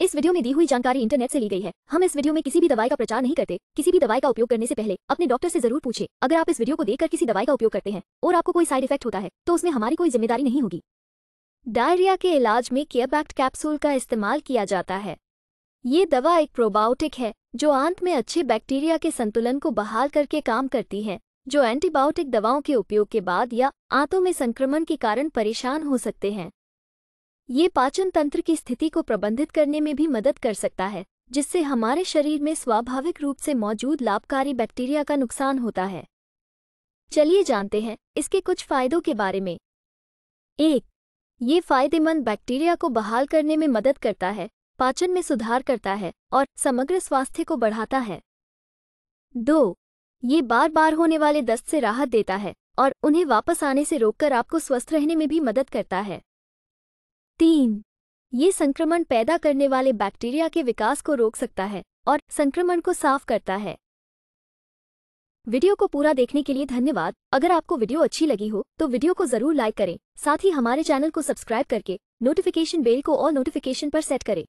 इस वीडियो में दी हुई जानकारी इंटरनेट से ली गई है हम इस वीडियो में किसी भी दवाई का प्रचार नहीं करते किसी भी दवाई का उपयोग करने से पहले अपने डॉक्टर से जरूर पूछे अगर आप इस वीडियो को देखकर किसी दवाई का उपयोग करते हैं और आपको कोई साइड इफेक्ट होता है तो उसमें हमारी कोई जिम्मेदारी नहीं होगी डायरिया के इलाज में केयरबैक्ट कैप्सूल का इस्तेमाल किया जाता है ये दवा एक प्रोबायोटिक है जो आंत में अच्छे बैक्टीरिया के संतुलन को बहाल करके काम करती है जो एंटीबायोटिक दवाओं के उपयोग के बाद या आंतों में संक्रमण के कारण परेशान हो सकते हैं ये पाचन तंत्र की स्थिति को प्रबंधित करने में भी मदद कर सकता है जिससे हमारे शरीर में स्वाभाविक रूप से मौजूद लाभकारी बैक्टीरिया का नुकसान होता है चलिए जानते हैं इसके कुछ फायदों के बारे में एक ये फायदेमंद बैक्टीरिया को बहाल करने में मदद करता है पाचन में सुधार करता है और समग्र स्वास्थ्य को बढ़ाता है दो ये बार बार होने वाले दस्त से राहत देता है और उन्हें वापस आने से रोककर आपको स्वस्थ रहने में भी मदद करता है तीन ये संक्रमण पैदा करने वाले बैक्टीरिया के विकास को रोक सकता है और संक्रमण को साफ करता है वीडियो को पूरा देखने के लिए धन्यवाद अगर आपको वीडियो अच्छी लगी हो तो वीडियो को जरूर लाइक करें साथ ही हमारे चैनल को सब्सक्राइब करके नोटिफिकेशन बेल को और नोटिफिकेशन पर सेट करें